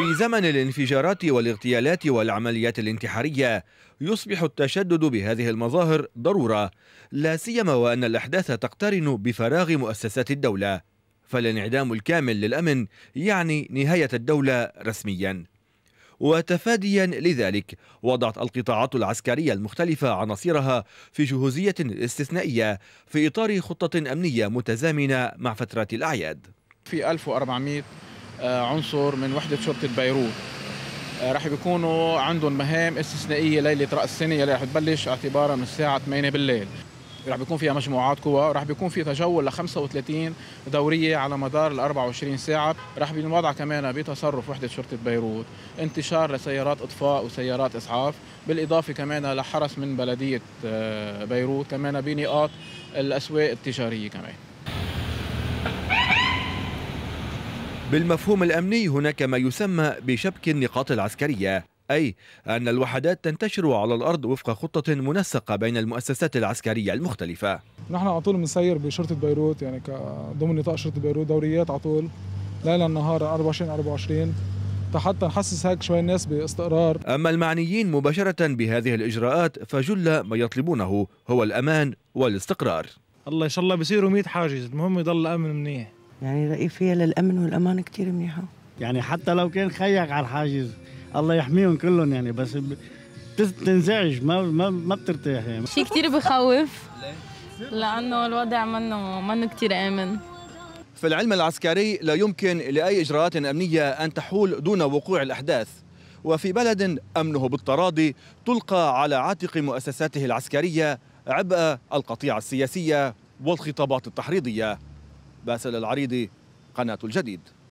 في زمن الانفجارات والاغتيالات والعمليات الانتحارية يصبح التشدد بهذه المظاهر ضرورة لا سيما وأن الأحداث تقترن بفراغ مؤسسات الدولة فالانعدام الكامل للأمن يعني نهاية الدولة رسمياً وتفاديا لذلك وضعت القطاعات العسكرية المختلفة عناصرها في جهوزية استثنائية في إطار خطة أمنية متزامنة مع فترات الأعياد في 1400 آه، عنصر من وحدة شرطة بيروت آه، رح بيكونوا عندهم مهام استثنائية ليلة رأس السنة اللي رح تبلش اعتبارا من الساعة 8 بالليل رح بيكون فيها مجموعات قوى راح بيكون في تجول ل 35 دورية على مدار ال 24 ساعة رح بينوضع كمان بتصرف وحدة شرطة بيروت انتشار لسيارات إطفاء وسيارات إسعاف بالإضافة كمان لحرس من بلدية آه، بيروت كمان بنقاط الأسواق التجارية كمان بالمفهوم الأمني هناك ما يسمى بشبك النقاط العسكرية أي أن الوحدات تنتشر على الأرض وفق خطة منسقة بين المؤسسات العسكرية المختلفة نحن على طول بنسير بشرطة بيروت يعني ضمن نطاق شرطة بيروت دوريات على طول ليلا نهار 24 24 حتى نحسس هيك شوي الناس باستقرار أما المعنيين مباشرة بهذه الإجراءات فجل ما يطلبونه هو الأمان والاستقرار الله إن شاء الله بصيروا 100 حاجز المهم يضل الأمن منيح يعني رأيي فيها للأمن والأمان كتير منيحة يعني حتى لو كان خيك على الحاجز الله يحميهم كلهم يعني بس بتنزعج ما ما, ما بترتاح يعني شيء كثير بخوف لأنه الوضع منه منه كثير آمن في العلم العسكري لا يمكن لأي إجراءات أمنية أن تحول دون وقوع الأحداث وفي بلد أمنه بالتراضي تلقى على عاتق مؤسساته العسكرية عبء القطيعة السياسية والخطابات التحريضية باسل العريضي قناة الجديد